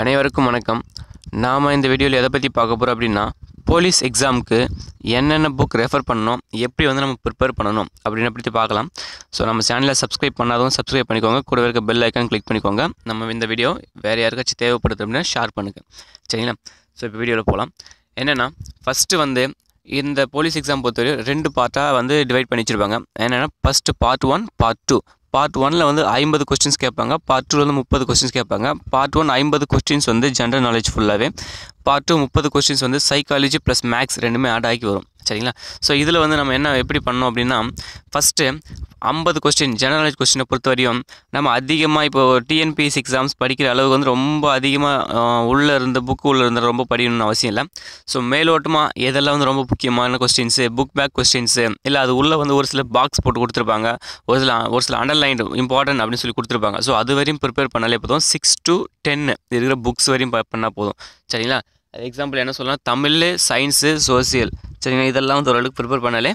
அனைவருக்கும் வணக்கம் நாம் இந்த வீடியோவில் எதை பற்றி பார்க்க போகிறோம் அப்படின்னா போலீஸ் எக்ஸாமுக்கு என்னென்ன புக் ரெஃபர் பண்ணணும் எப்படி வந்து நம்ம ப்ரிப்பேர் பண்ணணும் அப்படின்னு பற்றி பார்க்கலாம் ஸோ நம்ம சேனலை சப்ஸ்கிரைப் பண்ணாதவங்க சப்ஸ்கிரைப் பண்ணிக்கோங்க கூட இருக்க பெல் ஐக்கான் கிளிக் பண்ணிக்கோங்க நம்ம இந்த வீடியோ வேறு யாருக்காச்சும் தேவைப்படுது அப்படின்னா ஷேர் பண்ணுங்கள் சரிங்களா ஸோ இப்போ வீடியோவில் போகலாம் என்னென்னா ஃபஸ்ட்டு வந்து இந்த போலீஸ் எக்ஸாம் பொறுத்தவரை ரெண்டு பார்ட்டாக வந்து டிவைட் பண்ணி வச்சுருப்பாங்க என்னென்னா first part one part two part ஒனில் வந்து ஐம்பது கொஸ்டின்ஸ் கேட்பாங்க பார்ட் டூ வந்து முப்பது கொஸ்டின்ஸ் கேட்பாங்க பார்ட் ஒன் ஐம்பது கொஸ்டின்ஸ் வந்து ஜென்ரல் நாலேஜ் ஃபுல்லாகவே பார்ட் டூ முப்பது கொஸ்டின்ஸ் வந்து சைக்காலஜி ப்ளஸ் மேக்ஸ் ரெண்டுமே ஆட் ஆகி வரும் சரிங்களா ஸோ இதில் வந்து நம்ம என்ன எப்படி பண்ணோம் அப்படின்னா ஃபஸ்ட்டு ஐம்பது கொஸ்டின் ஜெனரல் கொஸ்டினை பொறுத்த வரையும் நம்ம அதிகமாக இப்போ டிஎன்பிஎஸ் எக்ஸாம்ஸ் படிக்கிற அளவுக்கு வந்து ரொம்ப அதிகமாக உள்ளே இருந்த புக்கு உள்ளே இருந்த ரொம்ப படிக்கணும்னு அவசியம் இல்லை ஸோ மேலோட்டமாக எதெல்லாம் வந்து ரொம்ப முக்கியமான கொஸ்டின்ஸு புக் பேக் கொஸ்டின்ஸு இல்லை அது உள்ளே வந்து ஒரு சில பாக்ஸ் போட்டு கொடுத்துருப்பாங்க ஒரு சில ஒரு சில அண்டர்லைன்டு இம்பார்ட்டன்ட் அப்படின்னு சொல்லி கொடுத்துருப்பாங்க ஸோ அது வரையும் ப்ரிப்பேர் பண்ணாலே போதும் சிக்ஸ் டு டென்னு இருக்கிற புக்ஸ் வரையும் பண்ணால் போதும் சரிங்களா எக்ஸாம்பிள் என்ன சொல்லலாம் தமிழ் சயின்ஸு சோசியல் சரிங்களா இதெல்லாம் வந்து ஓரளவுக்கு ப்ரிப்பேர் பண்ணாலே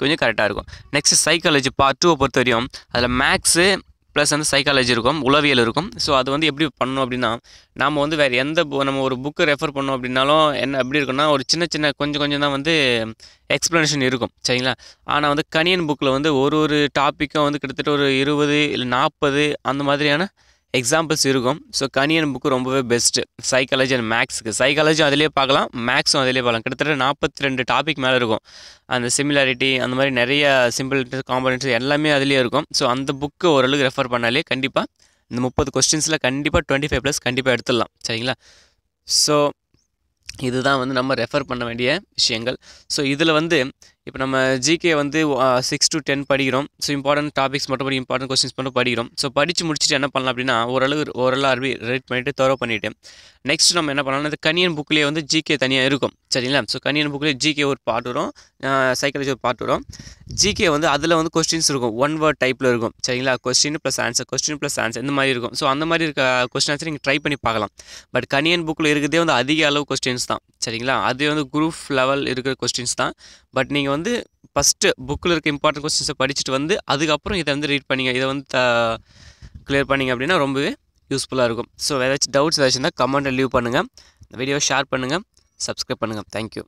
கொஞ்சம் கரெக்டாக இருக்கும் நெக்ஸ்ட் சைக்காலஜி பார்ட் டூ பொறுத்த வரையும் அதில் மேக்ஸு ப்ளஸ் வந்து சைக்காலஜி இருக்கும் உளவியல் இருக்கும் ஸோ அது வந்து எப்படி பண்ணணும் அப்படின்னா நாம் வந்து வேறு எந்த நம்ம ஒரு புக்கு ரெஃபர் பண்ணோம் அப்படின்னாலும் என்ன எப்படி இருக்குன்னா ஒரு சின்ன சின்ன கொஞ்சம் கொஞ்சம் தான் வந்து எக்ஸ்ப்ளனேஷன் இருக்கும் சரிங்களா ஆனால் வந்து கனியன் புக்கில் வந்து ஒரு ஒரு டாப்பிக்கும் வந்து கிட்டத்தட்ட ஒரு இருபது இல்லை நாற்பது அந்த மாதிரியான எக்ஸாம்பிள்ஸ் இருக்கும் ஸோ கனியன் புக்கு ரொம்பவே பெஸ்ட்டு சைக்காலஜி அண்ட் மேக்ஸுக்கு சைக்காலஜியும் அதிலே பார்க்கலாம் மேக்ஸும் அதிலே பார்க்கலாம் கிட்டத்தட்ட நாற்பத்தி ரெண்டு டாபிக் மேலே இருக்கும் அந்த சிமிலாரிட்டி அந்த மாதிரி நிறைய சிம்பிள் காம்பனன்ட்ஸ் எல்லாமே அதிலேயே இருக்கும் ஸோ அந்த புக்கு ஓரளவுக்கு ரெஃபர் பண்ணாலே கண்டிப்பாக இந்த முப்பது கொஸ்டின்ஸில் கண்டிப்பாக டுவெண்ட்டி ஃபைவ் ப்ளஸ் கண்டிப்பாக எடுத்துடலாம் சரிங்களா ஸோ இதுதான் வந்து நம்ம ரெஃபர் பண்ண வேண்டிய விஷயங்கள் ஸோ இதில் வந்து இப்போ நம்ம ஜிகே வந்து சிக்ஸ் டு டென் படிக்கிறோம் ஸோ இம்பார்ட்டன்ட் டாபிக்ஸ் மட்டும் படி இம்பார்ட்டன்ட் கொஸ்டின்ஸ் மட்டும் படிக்கிறோம் ஸோ படித்து முடிச்சுட்டு என்ன பண்ணலாம் அப்படின்னா ஓரளவு ஓரளவு அருவி ரீட் பண்ணிவிட்டு தரோ பண்ணிவிட்டு நெக்ஸ்ட் நம்ம என்ன பண்ணலாம் இந்த கனியன் புக்லேயே வந்து ஜிகே தனியாக இருக்கும் சரிங்களா ஸோ கனியன் புக்லேயே ஜிகே ஒரு பாட்டு வரும் சைக்காலஜி ஒரு பாட்டு வரும் ஜிகே வந்து அதில் வந்து கொஸ்டின்ஸ் இருக்கும் ஒன் வேர்ட் டைப்பில் இருக்கும் சரிங்களா question plus answer question plus answer இந்த மாதிரி இருக்கும் ஸோ அந்த மாதிரி இருக்க கொஸ்டின் ஆன்சர் நீங்கள் ட்ரை பண்ணி பார்க்கலாம் பட் கனியன் புக்கில் இருக்கிறதே வந்து அதிக அளவு கொஸ்டின்ஸ் தான் சரிங்களா அது வந்து குரூப் லெவல் இருக்கிற கொஸ்டின்ஸ் தான் பட் நீங்கள் வந்து ஃபஸ்ட்டு புக்கில் இருக்க இம்பார்ட்டன்ட் கொஸ்டின்ஸை படிச்சுட்டு வந்து அதுக்கப்புறம் இதை வந்து ரீட் பண்ணிங்க இதை வந்து கிளியர் பண்ணிங்க அப்படின்னா ரொம்பவே யூஸ்ஃபுல்லாக இருக்கும் ஸோ ஏதாச்சும் டவுட்ஸ் ஏதாச்சும் இருந்தால் கமெண்ட்டை லீவ் பண்ணுங்கள் இந்த வீடியோவை ஷேர் பண்ணுங்கள் சப்ஸ்கிரைப் பண்ணுங்கள் தேங்க்யூ